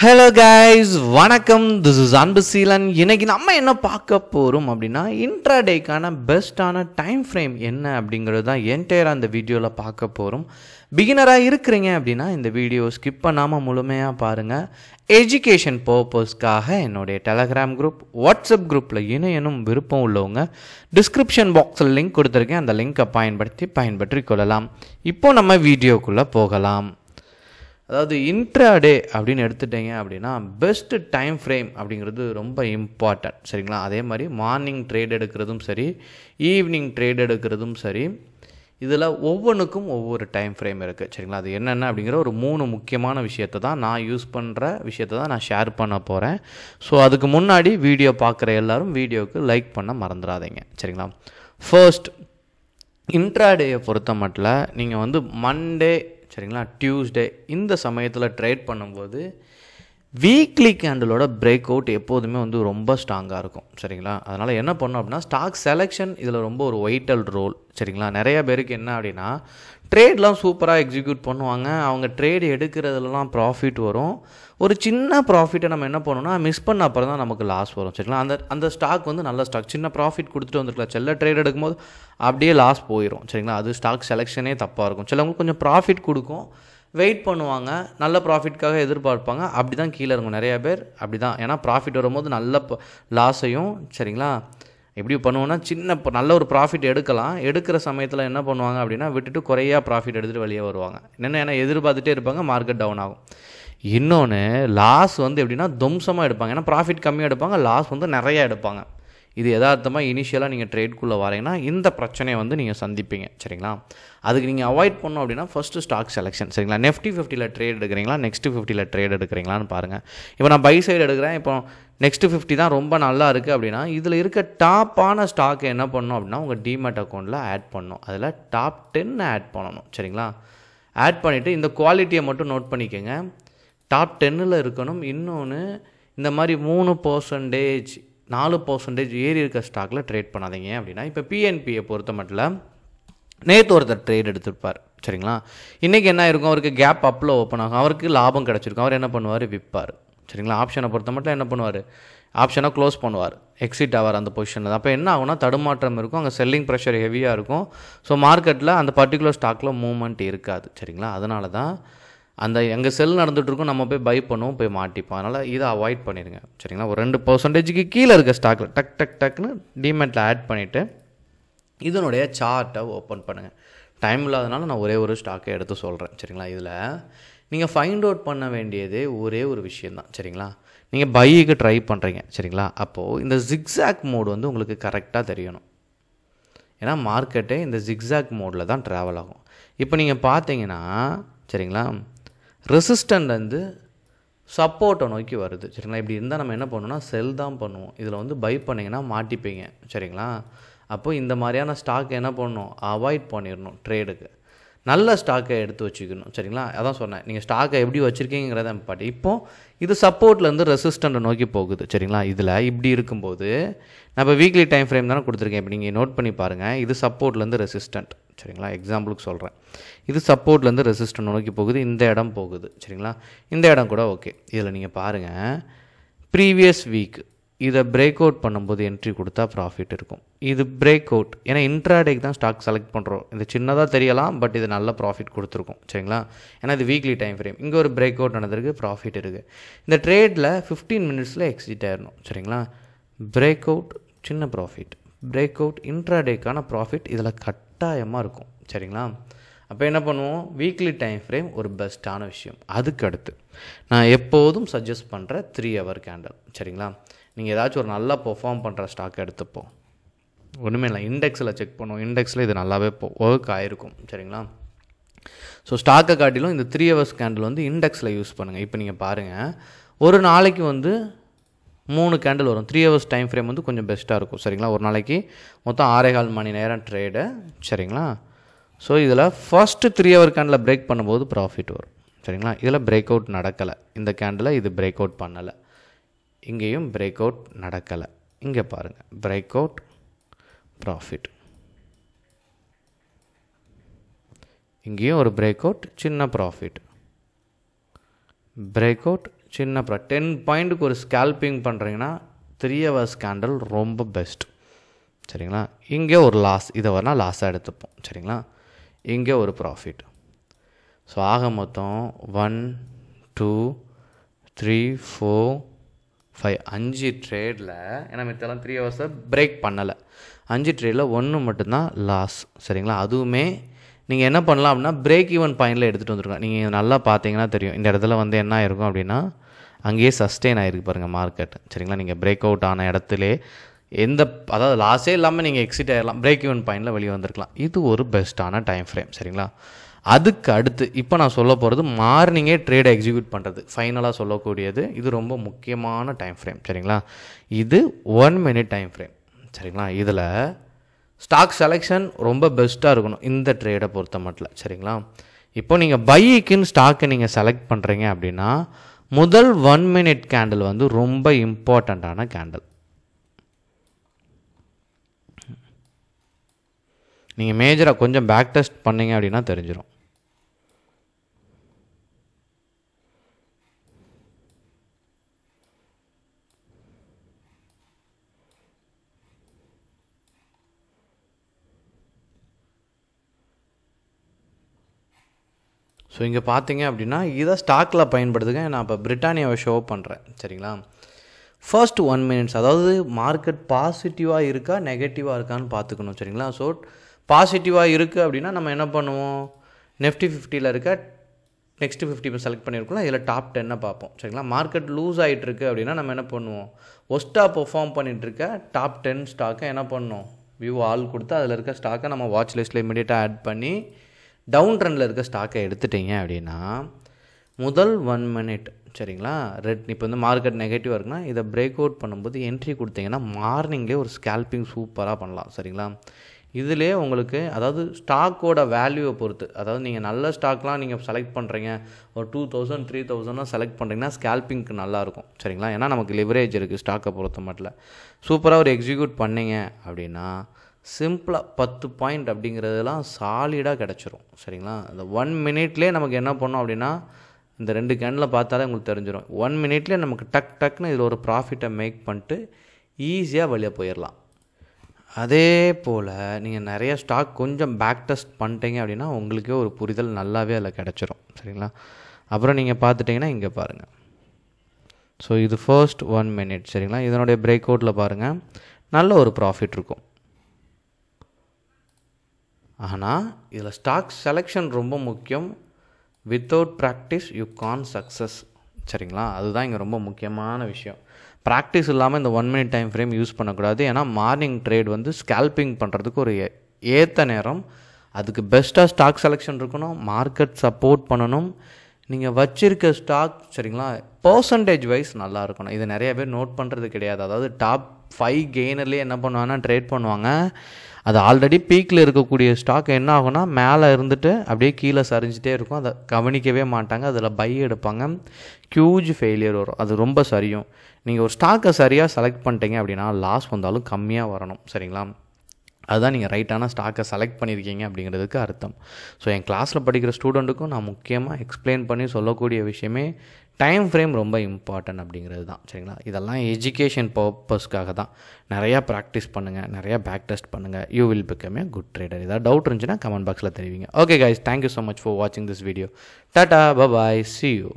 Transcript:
hello guys வணக்கம் this is Anbu Seelan இன்னைக்கு நம்ம என்ன பார்க்க போகிறோம் அப்படின்னா இன்ட்ராடேக்கான பெஸ்ட்டான டைம் ஃப்ரேம் என்ன அப்படிங்கிறது தான் என்டையராக அந்த வீடியோவில் பார்க்க போகிறோம் பிகினராக இருக்கிறீங்க அப்படின்னா இந்த வீடியோ ஸ்கிப் பண்ணாமல் முழுமையாக பாருங்கள் எஜுகேஷன் பர்பஸ்க்காக என்னுடைய டெலகிராம் குரூப் வாட்ஸ்அப் குரூப்பில் இணையனும் விருப்பம் உள்ளவங்க டிஸ்கிரிப்ஷன் பாக்ஸில் லிங்க் கொடுத்துருக்கேன் அந்த லிங்க்கை பயன்படுத்தி பயன்பற்றி கொள்ளலாம் இப்போது நம்ம வீடியோக்குள்ளே போகலாம் அதாவது இன்ட்ராடே அப்படின்னு எடுத்துட்டீங்க அப்படின்னா பெஸ்ட்டு டைம் ஃப்ரேம் அப்படிங்கிறது ரொம்ப இம்பார்ட்டன்ட் சரிங்களா அதே மாதிரி மார்னிங் ட்ரேட் எடுக்கிறதும் சரி ஈவினிங் ட்ரேட் எடுக்கிறதும் சரி இதில் ஒவ்வொன்றுக்கும் ஒவ்வொரு டைம் ஃப்ரேம் இருக்குது சரிங்களா அது என்னென்ன அப்படிங்கிற ஒரு மூணு முக்கியமான விஷயத்தை தான் நான் யூஸ் பண்ணுற விஷயத்தை தான் நான் ஷேர் பண்ண போகிறேன் ஸோ அதுக்கு முன்னாடி வீடியோ பார்க்குற எல்லோரும் வீடியோவுக்கு லைக் பண்ண மறந்துடாதீங்க சரிங்களா ஃபர்ஸ்ட் இன்ட்ராடேயை பொறுத்த மட்டும் நீங்கள் வந்து மண்டே சரிங்களா டியூஸ்டே இந்த சமயத்தில் ட்ரேட் பண்ணும்போது வீக்லி கேண்டலோட பிரேக் அவுட் எப்போதுமே வந்து ரொம்ப ஸ்ட்ராங்காக இருக்கும் சரிங்களா அதனால் என்ன பண்ணோம் அப்படின்னா ஸ்டாக் செலெக்ஷன் இதில் ரொம்ப ஒரு வைட்டல் ரோல் சரிங்களா நிறையா பேருக்கு என்ன அப்படின்னா ட்ரேட்லாம் சூப்பராக எக்ஸிக்யூட் பண்ணுவாங்க அவங்க ட்ரேடு எடுக்கிறதுலாம் ப்ராஃபிட் வரும் ஒரு சின்ன ப்ராஃபிட்டை நம்ம என்ன பண்ணோம்னா மிஸ் பண்ண அப்புறம் தான் நமக்கு லாஸ் வரும் சரிங்களா அந்த அந்த ஸ்டாக் வந்து நல்ல ஸ்டாக் சின்ன ப்ராஃபிட் கொடுத்துட்டு வந்துருக்கலாம் செல்ல ட்ரேட் எடுக்கும்போது அப்படியே லாஸ் போயிடும் சரிங்களா அது ஸ்டாக் செலெக்ஷனே தப்பாக இருக்கும் சிலவங்களுக்கு கொஞ்சம் ப்ராஃபிட் கொடுக்கும் வெயிட் பண்ணுவாங்க நல்ல ப்ராஃபிட்காக எதிர்பார்ப்பாங்க அப்படி தான் கீழே இருக்கும் நிறையா பேர் அப்படி தான் ஏன்னா ப்ராஃபிட் வரும்போது நல்ல லாஸையும் சரிங்களா எப்படி பண்ணுவோன்னா சின்ன இப்போ நல்ல ஒரு ப்ராஃபிட் எடுக்கலாம் எடுக்கிற சமயத்தில் என்ன பண்ணுவாங்க அப்படின்னா விட்டுட்டு குறையா ப்ராஃபிட் எடுத்துகிட்டு வெளியே வருவாங்க என்னென்ன ஏன்னா எதிர்பார்த்துட்டே இருப்பாங்க மார்க்கெட் டவுன் ஆகும் இன்னொன்று லாஸ் வந்து எப்படின்னா தும்சமாக எடுப்பாங்க ஏன்னா ப்ராஃபிட் கம்மியாக எடுப்பாங்க லாஸ் வந்து நிறையா எடுப்பாங்க இது யதார்த்தமாக இனிஷியலாக நீங்கள் ட்ரேட்குள்ளே வரீங்கன்னா இந்த பிரச்சனையை வந்து நீங்கள் சந்திப்பீங்க சரிங்களா அதுக்கு நீங்கள் அவாய்ட் பண்ணோம் அப்படின்னா ஃபஸ்ட்டு ஸ்டாக் செலெக்ஷன் சரிங்களா நெஃப்டி ஃபிஃப்டியில் ட்ரேட் எடுக்கிறீங்களா நெக்ஸ்ட்டு ஃபிஃப்டியில் ட்ரேட் எடுக்கிறீங்களான்னு பாருங்கள் இப்போ நான் பை சைடு எடுக்கிறேன் இப்போ நெக்ஸ்ட்டு ஃபிஃப்டி தான் ரொம்ப நல்லா இருக்குது அப்படின்னா இதில் இருக்க டாப்பான ஸ்டாக்கை என்ன பண்ணணும் அப்படின்னா உங்கள் டிமெட் அக்கௌண்ட்டில் ஆட் பண்ணணும் அதில் டாப் டென் ஆட் பண்ணணும் சரிங்களா ஆட் பண்ணிவிட்டு இந்த குவாலிட்டியை மட்டும் நோட் பண்ணிக்கோங்க டாப் டென்னில் இருக்கணும் இன்னொன்று இந்த மாதிரி மூணு பர்சன்டேஜ் நாலு பர்சன்டேஜ் ஏறி இருக்க ஸ்டாக்கில் ட்ரேட் பண்ணாதீங்க அப்படின்னா இப்போ பிஎன்பியை பொறுத்த மட்டும் நேற்று ஒருத்தர் ட்ரேட் எடுத்திருப்பார் சரிங்களா இன்றைக்கி என்ன இருக்கும் அவருக்கு கேப் அப்பில் ஓப்பன் ஆகும் அவருக்கு லாபம் கிடச்சிருக்கும் அவர் என்ன பண்ணுவார் விற்பார் சரிங்களா ஆப்ஷனை பொறுத்த மட்டும் என்ன பண்ணுவார் ஆப்ஷனை க்ளோஸ் பண்ணுவார் எக்ஸிட் ஆவார் அந்த பொசிஷனில் அப்போ என்ன ஆகுனா தடுமாற்றம் இருக்கும் அங்கே செல்லிங் ப்ரெஷர் ஹெவியாக இருக்கும் ஸோ மார்க்கெட்டில் அந்த பர்டிகுலர் ஸ்டாக்கில் மூவ்மெண்ட் இருக்காது சரிங்களா அதனால தான் அந்த எங்கள் செல் நடந்துகிட்ருக்கும் நம்ம போய் பை பண்ணுவோம் போய் மாட்டிப்போம் அதனால் இதை அவாய்ட் பண்ணிடுங்க சரிங்களா ஒரு ரெண்டு பர்சன்டேஜுக்கு கீழே இருக்க ஸ்டாக்கில் டக் டக் டக்குன்னு டிமெண்ட்டில் ஆட் பண்ணிவிட்டு இதனுடைய சார்ட்டை ஓப்பன் பண்ணுங்கள் டைம் இல்லாதனால நான் ஒரே ஒரு ஸ்டாக்கை எடுத்து சொல்கிறேன் சரிங்களா இதில் நீங்கள் ஃபைண்ட் அவுட் பண்ண வேண்டியது ஒரே ஒரு விஷயந்தான் சரிங்களா நீங்கள் பைக்கு ட்ரை பண்ணுறீங்க சரிங்களா அப்போது இந்த ஜிக்ஸாக் மோடு வந்து உங்களுக்கு கரெக்டாக தெரியணும் ஏன்னா மார்க்கெட்டே இந்த ஜிக்ஸாக் மோடில் தான் ட்ராவல் ஆகும் இப்போ நீங்கள் பார்த்தீங்கன்னா சரிங்களா ரெசிஸ்டண்ட் வந்து சப்போர்ட்டை நோக்கி வருது சரிங்களா இப்படி இருந்தால் நம்ம என்ன பண்ணணும்னா செல் தான் பண்ணுவோம் இதில் வந்து பை பண்ணிங்கன்னா மாட்டிப்பீங்க சரிங்களா அப்போ இந்த மாதிரியான ஸ்டாக் என்ன பண்ணணும் அவாய்ட் பண்ணிடணும் ட்ரேடுக்கு நல்ல ஸ்டாக்கை எடுத்து வச்சுக்கணும் சரிங்களா அதான் சொன்னேன் நீங்கள் ஸ்டாக்கை எப்படி வச்சுருக்கீங்கிறத பாட்டு இப்போ இது சப்போர்ட்லேருந்து ரெசிஸ்டண்ட்டை நோக்கி போகுது சரிங்களா இதில் இப்படி இருக்கும்போது இப்போ வீக்லி டைம் ஃப்ரேம் தானே கொடுத்துருக்கேன் இப்போ நீங்கள் நோட் பண்ணி பாருங்கள் இது சப்போர்ட்லேருந்து ரெசிஸ்டண்ட் சரிங்களா எக்ஸாம்பிளுக்கு சொல்கிறேன் இது சப்போர்ட்லேருந்து ரெசிஸ்டன் நோக்கி போகுது இந்த இடம் போகுது சரிங்களா இந்த இடம் கூட ஓகே இதில் நீங்கள் பாருங்கள் ப்ரீவியஸ் வீக் இதை பிரேக் அவுட் பண்ணும்போது என்ட்ரி கொடுத்தா ப்ராஃபிட் இருக்கும் இது பிரேக் அவுட் ஏன்னா இன்ட்ராடேக்கு தான் ஸ்டாக் செலக்ட் பண்ணுறோம் இது சின்னதாக தெரியலாம் பட் இது நல்ல ப்ராஃபிட் கொடுத்துருக்கும் சரிங்களா ஏன்னா இது வீக்லி டைம் ஃப்ரேம் இங்கே ஒரு பிரேக் அவுட் நடந்திருக்கு ப்ராஃபிட் இருக்குது இந்த ட்ரேடில் ஃபிஃப்டீன் மினிட்ஸில் எக்ஸிட் ஆயிடணும் சரிங்களா பிரேக் அவுட் சின்ன ப்ராஃபிட் பிரேக் அவுட் இன்ட்ராடேக்கான ப்ராஃபிட் இதில் கட்டாயமாக இருக்கும் சரிங்களா அப்போ என்ன பண்ணுவோம் வீக்லி டைம் ஃப்ரேம் ஒரு பெஸ்ட்டான விஷயம் அதுக்கு அடுத்து நான் எப்போதும் சஜஸ்ட் பண்ணுற த்ரீ ஹவர் கேண்டல் சரிங்களா நீங்கள் ஏதாச்சும் ஒரு நல்லா பெர்ஃபார்ம் பண்ணுற ஸ்டாக் எடுத்துப்போம் ஒன்றுமே இல்லை இண்டெக்ஸில் செக் பண்ணுவோம் இண்டெக்ஸில் இது நல்லாவே ஒர்க் ஆகிருக்கும் சரிங்களா ஸோ ஸ்டாக்கை காட்டிலும் இந்த த்ரீ ஹவர்ஸ் கேண்டில் வந்து இண்டெக்ஸில் யூஸ் பண்ணுங்கள் இப்போ நீங்கள் பாருங்கள் ஒரு நாளைக்கு வந்து மூணு கேண்டில் வரும் த்ரீ ஹவர்ஸ் டைம் ஃப்ரேம் வந்து கொஞ்சம் பெஸ்ட்டாக இருக்கும் சரிங்களா ஒரு நாளைக்கு மொத்தம் ஆறே கால் மணி நேரம் ட்ரேடு சரிங்களா ஸோ இதில் first three hour candle break பண்ணும்போது ப்ராஃபிட் வரும் சரிங்களா இதில் பிரேக் அவுட் நடக்கலை இந்த கேண்டில் இது பிரேக் அவுட் பண்ணலை இங்கேயும் பிரேக் அவுட் நடக்கலை இங்கே பாருங்கள் பிரேக் அவுட் ப்ராஃபிட் இங்கேயும் ஒரு பிரேக் அவுட் சின்ன ப்ராஃபிட் பிரேக் அவுட் சின்ன ப்ரா டென் பாயிண்ட்டுக்கு ஒரு ஸ்கேல்பிங் பண்ணுறீங்கன்னா த்ரீ ஹவர்ஸ் கேண்டல் ரொம்ப பெஸ்ட் சரிங்களா இங்கே ஒரு லாஸ் இதை வரலாம் லாஸாக எடுத்துப்போம் சரிங்களா இங்கே ஒரு ப்ராஃபிட் ஸோ ஆக மொத்தம் one two three four five அஞ்சு ட்ரேடில் ஏன்னா மித்தெல்லாம் த்ரீ ஹவர்ஸை பிரேக் பண்ணலை அஞ்சு ட்ரேடில் ஒன்று மட்டும்தான் லாஸ் சரிங்களா அதுவுமே நீங்கள் என்ன பண்ணலாம் அப்படின்னா பிரேக் ஈவன் பாயிண்டில் எடுத்துகிட்டு வந்துருக்கோம் நீங்கள் நல்லா பார்த்தீங்கன்னா தெரியும் இந்த இடத்துல வந்து என்ன இருக்கும் அப்படின்னா அங்கேயே சஸ்டெயின் ஆகிருக்கு பாருங்கள் மார்க்கெட் சரிங்களா நீங்கள் பிரேக் அவுட் ஆன இடத்துலே எந்த அதாவது லாஸே இல்லாமல் நீங்கள் எக்ஸிட் ஆகிடலாம் பிரேக் ஈவன் பாயிண்டில் வெளியே வந்திருக்கலாம் இது ஒரு பெஸ்ட்டான டைம் ஃப்ரேம் சரிங்களா அதுக்கு அடுத்து இப்போ நான் சொல்ல போகிறது மார்னிங்கே ட்ரேடை எக்ஸிக்யூட் பண்ணுறது ஃபைனலாக சொல்லக்கூடியது இது ரொம்ப முக்கியமான டைம் ஃப்ரேம் சரிங்களா இது ஒன் மினிட் டைம் ஃப்ரேம் சரிங்களா இதில் ஸ்டாக் செலெக்ஷன் ரொம்ப பெஸ்ட்டாக இருக்கணும் இந்த ட்ரேடை பொறுத்த மட்டும் சரிங்களா இப்போ நீங்கள் பைக்குன்னு ஸ்டாக்கை நீங்கள் செலக்ட் பண்ணுறீங்க அப்படின்னா முதல் ஒன் மினிட் கேண்டில் வந்து ரொம்ப இம்பார்ட்டண்ட்டான கேண்டில் நீங்கள் மேஜராக கொஞ்சம் பேக் டெஸ்ட் பண்ணிங்க அப்படின்னா தெரிஞ்சிடும் ஸோ இங்கே பார்த்தீங்க அப்படின்னா இதை ஸ்டாக்கில் பயன்படுத்துங்க நான் இப்போ பிரிட்டானியாவை ஷோ பண்ணுறேன் சரிங்களா ஃபர்ஸ்ட் ஒன் மினிட்ஸ் அதாவது மார்க்கெட் பாசிட்டிவாக இருக்கா நெகட்டிவாக இருக்கான்னு பார்த்துக்கணும் சரிங்களா ஸோ பாசிட்டிவாக இருக்குது அப்படின்னா நம்ம என்ன பண்ணுவோம் நெஃப்டி ஃபிஃப்டியில் இருக்க நெக்ஸ்ட் ஃபிஃப்டி இப்போ செலக்ட் பண்ணியிருக்கோம் இதில் டாப் டென்னை பார்ப்போம் சரிங்களா மார்க்கெட் லூஸ் ஆகிட்டு இருக்கு அப்படின்னா நம்ம என்ன பண்ணுவோம் ஒஸ்ட்டாக பெர்ஃபார்ம் பண்ணிகிட்டு இருக்க டாப் டென் ஸ்டாக்கை என்ன பண்ணோம் வியூ ஆல் கொடுத்து அதில் இருக்க ஸ்டாக்கை நம்ம வாட்ச் லிஸ்ட்டில் இமீடியட்டாக ஆட் பண்ணி டவுன் ட்ரெண்டில் இருக்க ஸ்டாக்கை எடுத்துட்டீங்க அப்படின்னா முதல் ஒன் மினிட் சரிங்களா ரெட் இப்போ வந்து மார்க்கெட் நெகட்டிவாக இருக்குன்னா இதை பிரேக் அவுட் பண்ணும்போது என்ட்ரி கொடுத்தீங்கன்னா மார்னிங்லேயே ஒரு ஸ்கேல்பிங் சூப்பராக பண்ணலாம் சரிங்களா இதிலே உங்களுக்கு அதாவது ஸ்டாக்கோட வேல்யூவை பொறுத்து அதாவது நீங்கள் நல்ல ஸ்டாக்லாம் நீங்கள் செலக்ட் பண்ணுறீங்க ஒரு டூ தௌசண்ட் த்ரீ தௌசண்ட்லாம் செலக்ட் பண்ணுறீங்கன்னா ஸ்கேல்பிங்க்கு நல்லாயிருக்கும் சரிங்களா ஏன்னா நமக்கு லிவரேஜ் இருக்குது ஸ்டாக்கை பொறுத்த மட்டும் சூப்பராக ஒரு எக்ஸிக்யூட் பண்ணிங்க அப்படின்னா சிம்பிளாக பத்து பாயிண்ட் அப்படிங்கிறதெல்லாம் சாலிடாக கிடச்சிரும் சரிங்களா அந்த ஒன் மினிட்லேயே நமக்கு என்ன பண்ணோம் அப்படின்னா இந்த ரெண்டு கேண்டில் பார்த்தாலே உங்களுக்கு தெரிஞ்சிடும் ஒன் மினிட்லேயே நமக்கு டக் டக்குன்னு இதில் ஒரு ப்ராஃபிட்டை மேக் பண்ணிட்டு ஈஸியாக வழியாக போயிடலாம் அதே போல் நீங்கள் நிறைய ஸ்டாக் கொஞ்சம் பேக் டெஸ்ட் பண்ணிட்டீங்க அப்படின்னா உங்களுக்கே ஒரு புரிதல் நல்லாவே அதில் கிடச்சிரும் சரிங்களா அப்புறம் நீங்கள் பார்த்துட்டிங்கன்னா இங்கே பாருங்கள் ஸோ இது ஃபர்ஸ்ட் ஒன் மினிட் சரிங்களா இதனுடைய பிரேக் அவுட்டில் பாருங்கள் நல்ல ஒரு ப்ராஃபிட் இருக்கும் ஆனால் இதில் ஸ்டாக் செலெக்ஷன் ரொம்ப முக்கியம் without practice you can success சரிங்களா அதுதான் இங்கே ரொம்ப முக்கியமான விஷயம் ப்ராக்டிஸ் இல்லாமல் இந்த one minute time frame use பண்ணக்கூடாது ஏன்னா மார்னிங் ட்ரேட் வந்து ஸ்கேல்பிங் பண்ணுறதுக்கு ஒரு ஏற்ற நேரம் அதுக்கு பெஸ்ட்டாக ஸ்டாக் செலெக்ஷன் இருக்கணும் மார்க்கெட் சப்போர்ட் பண்ணணும் நீங்கள் வச்சுருக்க ஸ்டாக் சரிங்களா பர்சன்டேஜ் வைஸ் நல்லா இருக்கணும் இது நிறைய பேர் நோட் பண்ணுறது கிடையாது அதாவது டாப் ஃபைவ் கெய்னர்லேயே என்ன பண்ணுவாங்கன்னா ட்ரேட் பண்ணுவாங்க அது ஆல்ரெடி பீக்கில் இருக்கக்கூடிய ஸ்டாக் என்ன ஆகும்னா மேலே இருந்துட்டு அப்படியே கீழே சரிஞ்சிட்டே இருக்கும் அதை கவனிக்கவே மாட்டாங்க அதில் பை எடுப்பாங்க ஹியூஜ் ஃபெயிலியர் வரும் அது ரொம்ப சரியும் நீங்கள் ஒரு ஸ்டாக்கை சரியாக செலக்ட் பண்ணிட்டீங்க அப்படின்னா லாஸ் வந்தாலும் கம்மியாக வரணும் சரிங்களா அதுதான் நீங்கள் ரைட்டான ஸ்டாக்கை செலக்ட் பண்ணியிருக்கீங்க அப்படிங்கிறதுக்கு அர்த்தம் ஸோ என் கிளாஸில் படிக்கிற ஸ்டூடெண்ட்டுக்கும் நான் முக்கியமாக எக்ஸ்பிளைன் பண்ணி சொல்லக்கூடிய விஷயமே டைம் ஃப்ரேம் ரொம்ப இம்பார்ட்டன்ட் அப்படிங்கிறது தான் சரிங்களா இதெல்லாம் எஜுகேஷன் பர்பஸ்க்காக தான் நிறையா ப்ராக்டிஸ் பண்ணுங்கள் நிறையா பேக் டெஸ்ட் பண்ணுங்கள் you will become a good trader ஏதாவது டவுட் இருந்துச்சுன்னா கமெண்ட் பாக்ஸில் தெரிவிங்க okay guys thank you so much for வாட்சிங் this video tata bye bye see you